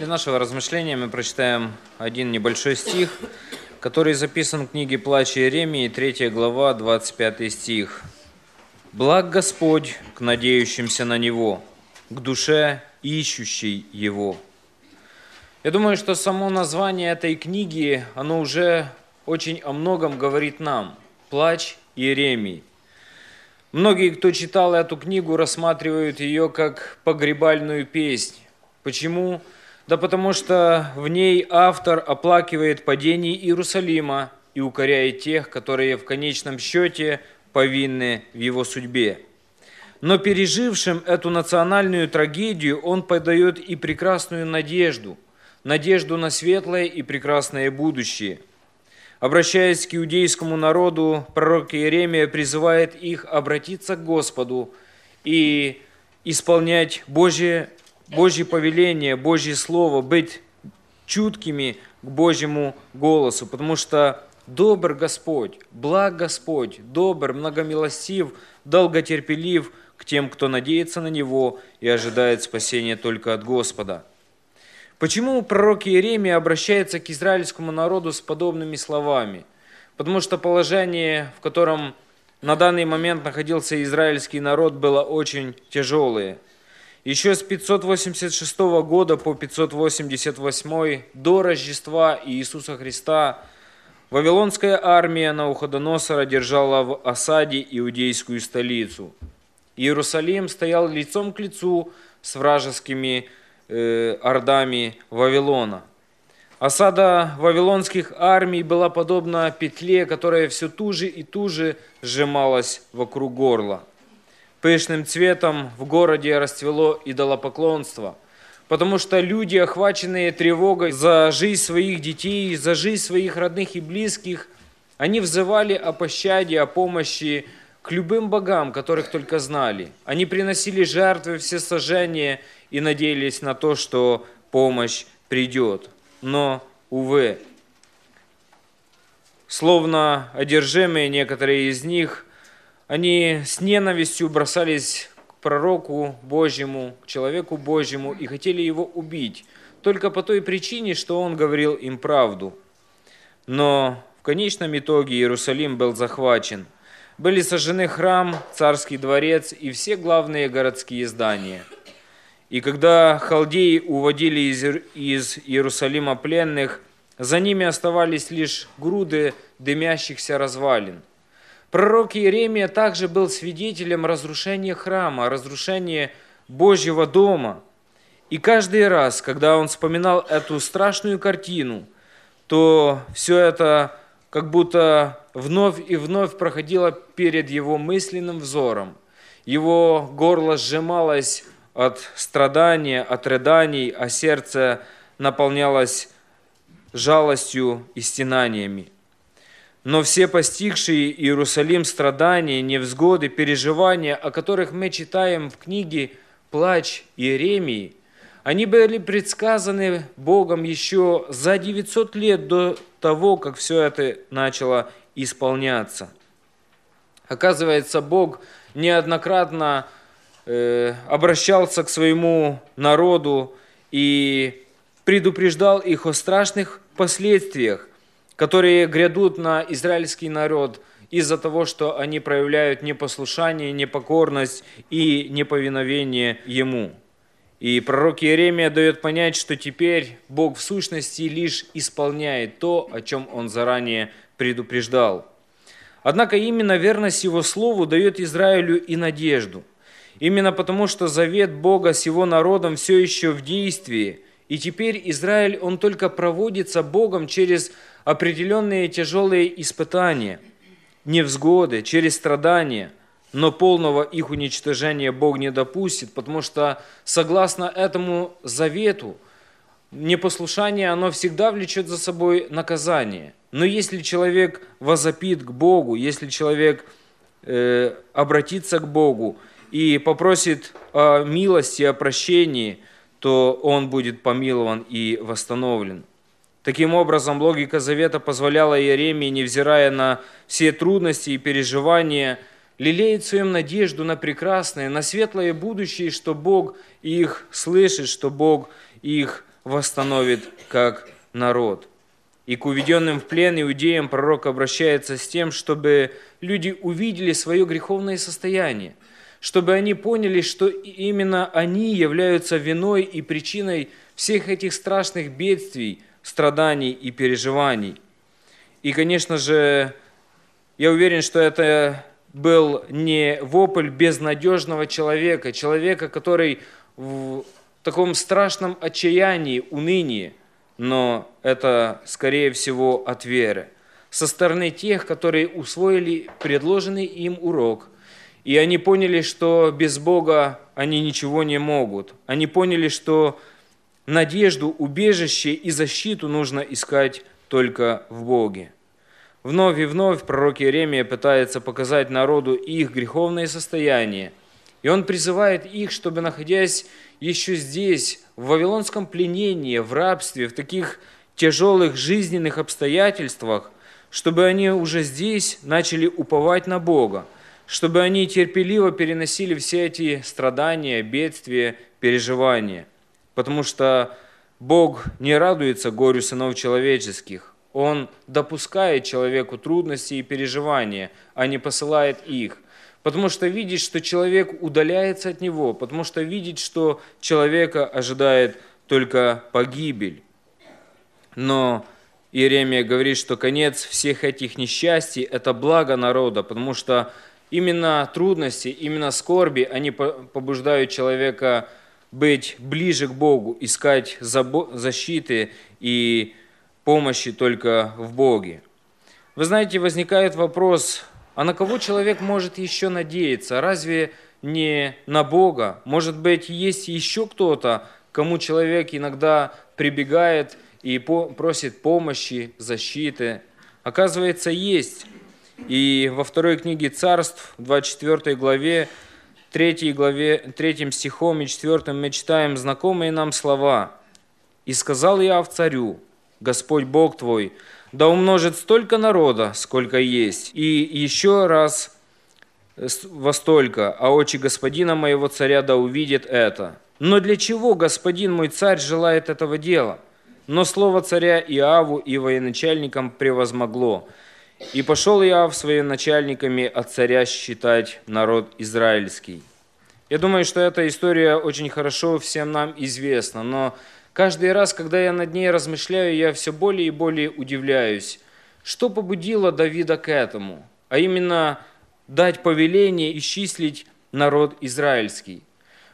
Для нашего размышления мы прочитаем один небольшой стих, который записан в книге «Плач Иеремии», 3 глава, 25 стих. «Благ Господь к надеющимся на Него, к душе, ищущей Его». Я думаю, что само название этой книги, оно уже очень о многом говорит нам. «Плач Иеремии». Многие, кто читал эту книгу, рассматривают ее как погребальную песнь. Почему? Почему? Да потому что в ней автор оплакивает падение Иерусалима и укоряет тех, которые в конечном счете повинны в его судьбе. Но пережившим эту национальную трагедию он подает и прекрасную надежду, надежду на светлое и прекрасное будущее. Обращаясь к иудейскому народу, пророк Иеремия призывает их обратиться к Господу и исполнять Божие. Божье повеление, Божье Слово, быть чуткими к Божьему голосу, потому что добр Господь, благ Господь, добр, многомилостив, долготерпелив к тем, кто надеется на Него и ожидает спасения только от Господа. Почему пророк Иеремия обращается к израильскому народу с подобными словами? Потому что положение, в котором на данный момент находился израильский народ, было очень тяжелое – еще с 586 года по 588 до Рождества Иисуса Христа Вавилонская армия Науходоносора держала в осаде иудейскую столицу. Иерусалим стоял лицом к лицу с вражескими э, ордами Вавилона. Осада вавилонских армий была подобна петле, которая все туже и туже сжималась вокруг горла. Пышным цветом в городе расцвело идолопоклонство, потому что люди, охваченные тревогой за жизнь своих детей, за жизнь своих родных и близких, они взывали о пощаде, о помощи к любым богам, которых только знали. Они приносили жертвы, все сожжения и надеялись на то, что помощь придет. Но, увы, словно одержимые некоторые из них – они с ненавистью бросались к пророку Божьему, к человеку Божьему и хотели его убить, только по той причине, что он говорил им правду. Но в конечном итоге Иерусалим был захвачен. Были сожжены храм, царский дворец и все главные городские здания. И когда халдеи уводили из Иерусалима пленных, за ними оставались лишь груды дымящихся развалин – Пророк Иеремия также был свидетелем разрушения храма, разрушения Божьего дома. И каждый раз, когда он вспоминал эту страшную картину, то все это как будто вновь и вновь проходило перед его мысленным взором. Его горло сжималось от страдания, от рыданий, а сердце наполнялось жалостью и стенаниями. Но все постигшие Иерусалим страдания, невзгоды, переживания, о которых мы читаем в книге «Плач Иеремии», они были предсказаны Богом еще за 900 лет до того, как все это начало исполняться. Оказывается, Бог неоднократно э, обращался к своему народу и предупреждал их о страшных последствиях которые грядут на израильский народ из-за того, что они проявляют непослушание, непокорность и неповиновение Ему. И пророк Иеремия дает понять, что теперь Бог в сущности лишь исполняет то, о чем он заранее предупреждал. Однако именно верность его слову дает Израилю и надежду. Именно потому, что завет Бога с его народом все еще в действии, и теперь Израиль, он только проводится Богом через определенные тяжелые испытания, невзгоды, через страдания, но полного их уничтожения Бог не допустит, потому что согласно этому завету, непослушание, оно всегда влечет за собой наказание. Но если человек возопит к Богу, если человек э, обратится к Богу и попросит о милости, о прощении, то он будет помилован и восстановлен. Таким образом, логика Завета позволяла Иеремии, невзирая на все трудности и переживания, лелеять в надежду на прекрасное, на светлое будущее, что Бог их слышит, что Бог их восстановит как народ. И к уведенным в плен иудеям пророк обращается с тем, чтобы люди увидели свое греховное состояние, чтобы они поняли, что именно они являются виной и причиной всех этих страшных бедствий – страданий и переживаний. И, конечно же, я уверен, что это был не вопль безнадежного человека, человека, который в таком страшном отчаянии, унынии, но это, скорее всего, от веры. Со стороны тех, которые усвоили предложенный им урок, и они поняли, что без Бога они ничего не могут. Они поняли, что Надежду, убежище и защиту нужно искать только в Боге. Вновь и вновь пророк Иеремия пытается показать народу их греховное состояние, и он призывает их, чтобы, находясь еще здесь, в вавилонском пленении, в рабстве, в таких тяжелых жизненных обстоятельствах, чтобы они уже здесь начали уповать на Бога, чтобы они терпеливо переносили все эти страдания, бедствия, переживания – потому что Бог не радуется горю сынов человеческих. Он допускает человеку трудности и переживания, а не посылает их. Потому что видит, что человек удаляется от него, потому что видит, что человека ожидает только погибель. Но Иеремия говорит, что конец всех этих несчастий – это благо народа, потому что именно трудности, именно скорби, они побуждают человека быть ближе к Богу, искать защиты и помощи только в Боге. Вы знаете, возникает вопрос, а на кого человек может еще надеяться? Разве не на Бога? Может быть, есть еще кто-то, кому человек иногда прибегает и просит помощи, защиты? Оказывается, есть. И во второй книге Царств, 24 главе, 3 главе, 3 стихом и 4 мы читаем знакомые нам слова. «И сказал я царю, Господь Бог твой, да умножит столько народа, сколько есть, и еще раз во столько, а очи господина моего царя да увидит это». Но для чего господин мой царь желает этого дела? Но слово царя Иаву и военачальникам превозмогло. И пошел Иав своими начальниками от царя считать народ израильский. Я думаю, что эта история очень хорошо всем нам известна, но каждый раз, когда я над ней размышляю, я все более и более удивляюсь, что побудило Давида к этому, а именно дать повеление исчислить народ израильский.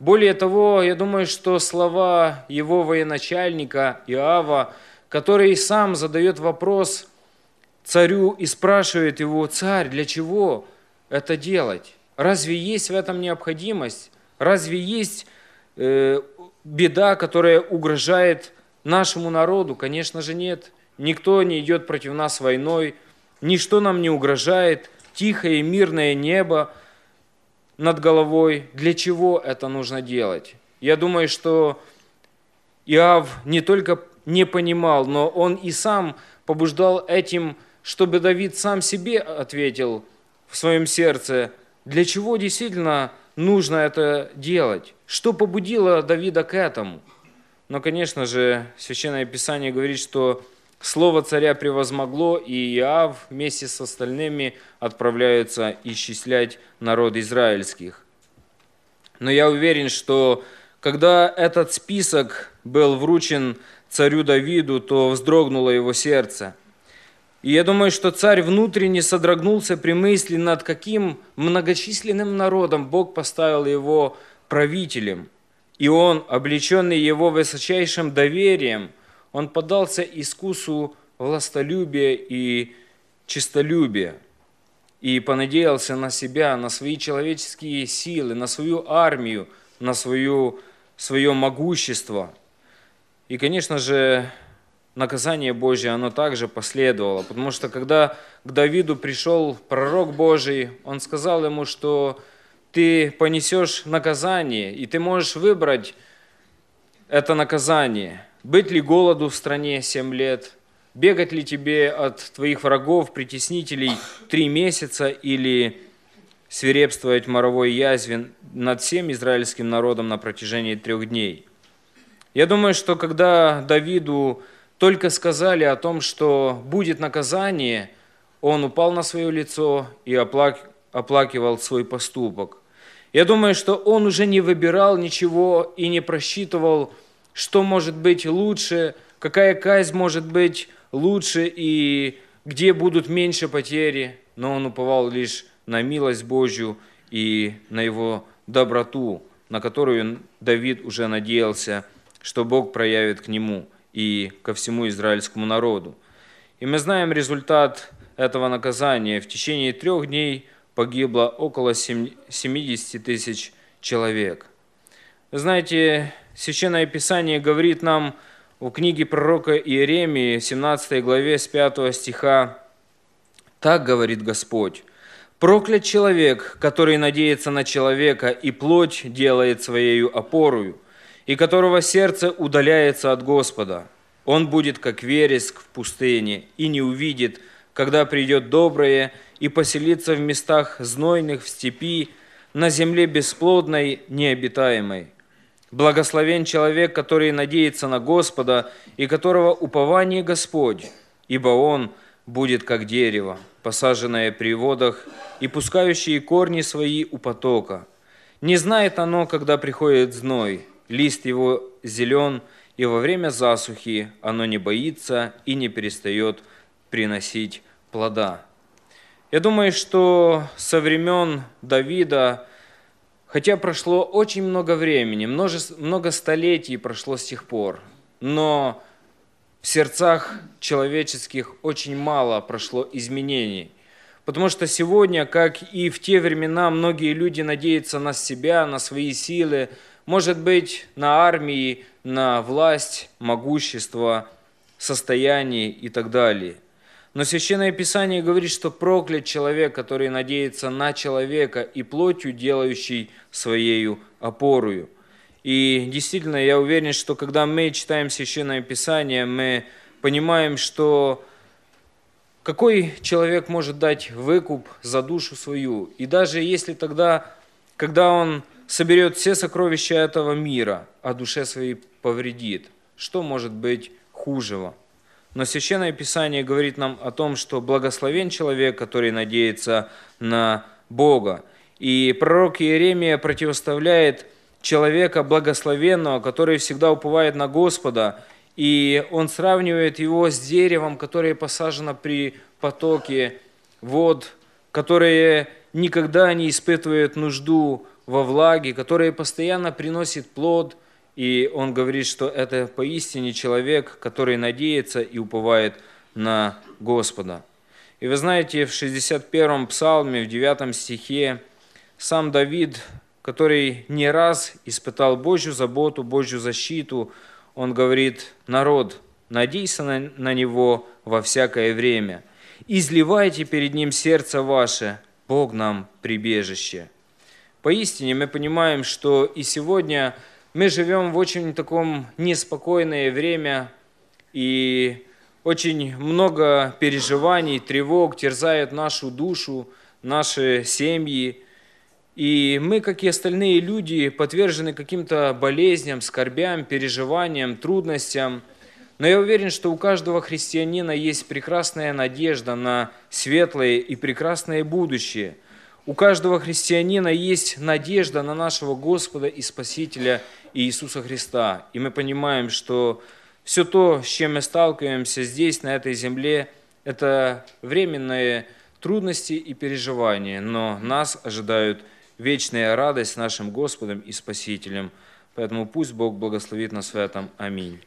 Более того, я думаю, что слова его военачальника Иава, который сам задает вопрос – царю и спрашивает его, царь, для чего это делать? Разве есть в этом необходимость? Разве есть э, беда, которая угрожает нашему народу? Конечно же нет. Никто не идет против нас войной, ничто нам не угрожает, тихое и мирное небо над головой. Для чего это нужно делать? Я думаю, что Иав не только не понимал, но он и сам побуждал этим чтобы Давид сам себе ответил в своем сердце, для чего действительно нужно это делать, что побудило Давида к этому. Но, конечно же, Священное Писание говорит, что Слово царя превозмогло, и Иав вместе с остальными отправляются исчислять народ израильских. Но я уверен, что когда этот список был вручен царю Давиду, то вздрогнуло его сердце. И я думаю, что царь внутренне содрогнулся при мысли, над каким многочисленным народом Бог поставил его правителем. И он, облеченный его высочайшим доверием, он подался искусу властолюбия и честолюбия и понадеялся на себя, на свои человеческие силы, на свою армию, на свою, свое могущество. И, конечно же, наказание Божье, оно также последовало. Потому что когда к Давиду пришел пророк Божий, он сказал ему, что ты понесешь наказание, и ты можешь выбрать это наказание. Быть ли голоду в стране 7 лет, бегать ли тебе от твоих врагов, притеснителей 3 месяца или свирепствовать моровой язвен над всем израильским народом на протяжении трех дней. Я думаю, что когда Давиду только сказали о том, что будет наказание, он упал на свое лицо и оплакивал свой поступок. Я думаю, что он уже не выбирал ничего и не просчитывал, что может быть лучше, какая казнь может быть лучше и где будут меньше потери, но он уповал лишь на милость Божью и на его доброту, на которую Давид уже надеялся, что Бог проявит к нему – и ко всему израильскому народу. И мы знаем результат этого наказания. В течение трех дней погибло около 70 тысяч человек. Вы знаете, Священное Писание говорит нам в книге пророка Иеремии, 17 главе, с 5 стиха, «Так говорит Господь, проклят человек, который надеется на человека, и плоть делает своею опорою» и которого сердце удаляется от Господа. Он будет как вереск в пустыне и не увидит, когда придет доброе и поселится в местах знойных в степи, на земле бесплодной, необитаемой. Благословен человек, который надеется на Господа и которого упование Господь, ибо он будет как дерево, посаженное при водах и пускающее корни свои у потока. Не знает оно, когда приходит зной – лист его зелен, и во время засухи оно не боится и не перестает приносить плода. Я думаю, что со времен Давида, хотя прошло очень много времени, множество, много столетий прошло с тех пор, но в сердцах человеческих очень мало прошло изменений. Потому что сегодня, как и в те времена, многие люди надеются на себя, на свои силы, может быть на армии, на власть, могущество, состояние и так далее. Но Священное Писание говорит, что проклят человек, который надеется на человека и плотью, делающий своею опорую. И действительно, я уверен, что когда мы читаем Священное Писание, мы понимаем, что какой человек может дать выкуп за душу свою. И даже если тогда, когда он соберет все сокровища этого мира, а душе своей повредит. Что может быть хужего? Но Священное Писание говорит нам о том, что благословен человек, который надеется на Бога. И пророк Иеремия противоставляет человека благословенного, который всегда уповает на Господа, и он сравнивает его с деревом, которое посажено при потоке вод, которое никогда не испытывает нужду, во влаге, которое постоянно приносит плод, и он говорит, что это поистине человек, который надеется и уповает на Господа. И вы знаете, в 61-м псалме, в 9 стихе, сам Давид, который не раз испытал Божью заботу, Божью защиту, он говорит, народ, надейся на, на Него во всякое время. Изливайте перед Ним сердце ваше, Бог нам прибежище. Поистине мы понимаем, что и сегодня мы живем в очень таком неспокойное время, и очень много переживаний, тревог терзают нашу душу, наши семьи. И мы, как и остальные люди, подвержены каким-то болезням, скорбям, переживаниям, трудностям. Но я уверен, что у каждого христианина есть прекрасная надежда на светлое и прекрасное будущее – у каждого христианина есть надежда на нашего Господа и Спасителя Иисуса Христа. И мы понимаем, что все то, с чем мы сталкиваемся здесь, на этой земле, это временные трудности и переживания, но нас ожидают вечная радость с нашим Господом и Спасителем. Поэтому пусть Бог благословит нас в этом. Аминь.